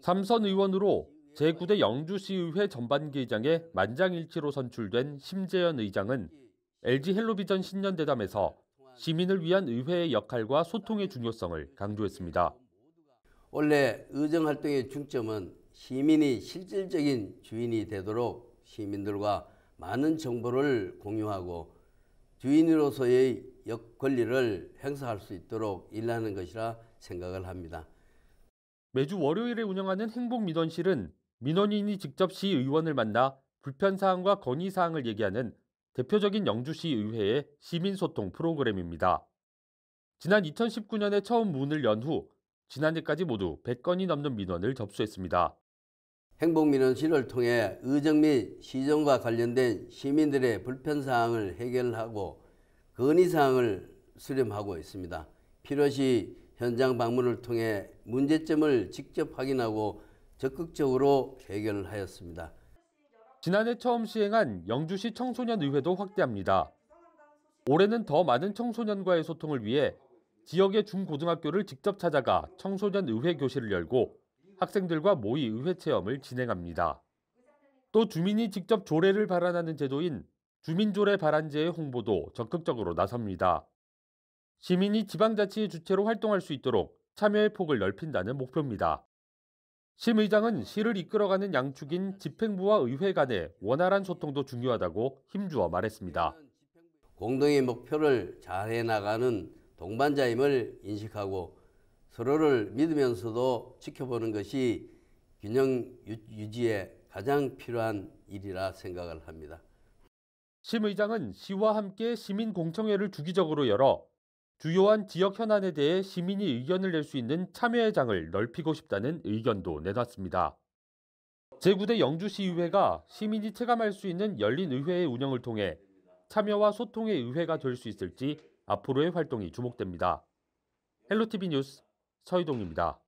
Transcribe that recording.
삼선 의원으로 제9대 영주시의회 전반기의장에 만장일치로 선출된 심재현 의장은 LG 헬로비전 신년대담에서 시민을 위한 의회의 역할과 소통의 중요성을 강조했습니다. 원래 의정활동의 중점은 시민이 실질적인 주인이 되도록 시민들과 많은 정보를 공유하고 주인으로서의 역 권리를 행사할 수 있도록 일하는 것이라 생각을 합니다. 매주 월요일에 운영하는 행복민원실은 민원인이 직접 시의원을 만나 불편사항과 건의사항을 얘기하는 대표적인 영주시의회의 시민소통 프로그램입니다. 지난 2019년에 처음 문을 연 후 지난해까지 모두 100건이 넘는 민원을 접수했습니다. 행복민원실을 통해 의정 및 시정과 관련된 시민들의 불편사항을 해결하고 건의사항을 수렴하고 있습니다. 필요시 현장 방문을 통해 문제점을 직접 확인하고 적극적으로 해결하였습니다. 지난해 처음 시행한 영주시 청소년의회도 확대합니다. 올해는 더 많은 청소년과의 소통을 위해 지역의 중고등학교를 직접 찾아가 청소년 의회 교실을 열고 학생들과 모의 의회 체험을 진행합니다. 또 주민이 직접 조례를 발안하는 제도인 주민조례 발안제의 홍보도 적극적으로 나섭니다. 시민이 지방자치의 주체로 활동할 수 있도록 참여의 폭을 넓힌다는 목표입니다. 심 의장은 시를 이끌어가는 양축인 집행부와 의회 간의 원활한 소통도 중요하다고 힘주어 말했습니다. 공동의 목표를 잘 해나가는 동반자임을 인식하고 서로를 믿으면서도 지켜보는 것이 균형 유지에 가장 필요한 일이라 생각을 합니다. 심 의장은 시와 함께 시민 공청회를 주기적으로 열어 주요한 지역 현안에 대해 시민이 의견을 낼 수 있는 참여의 장을 넓히고 싶다는 의견도 내놨습니다. 제9대 영주시의회가 시민이 체감할 수 있는 열린 의회의 운영을 통해 참여와 소통의 의회가 될 수 있을지 앞으로의 활동이 주목됩니다. 헬로티비 뉴스 서희동입니다.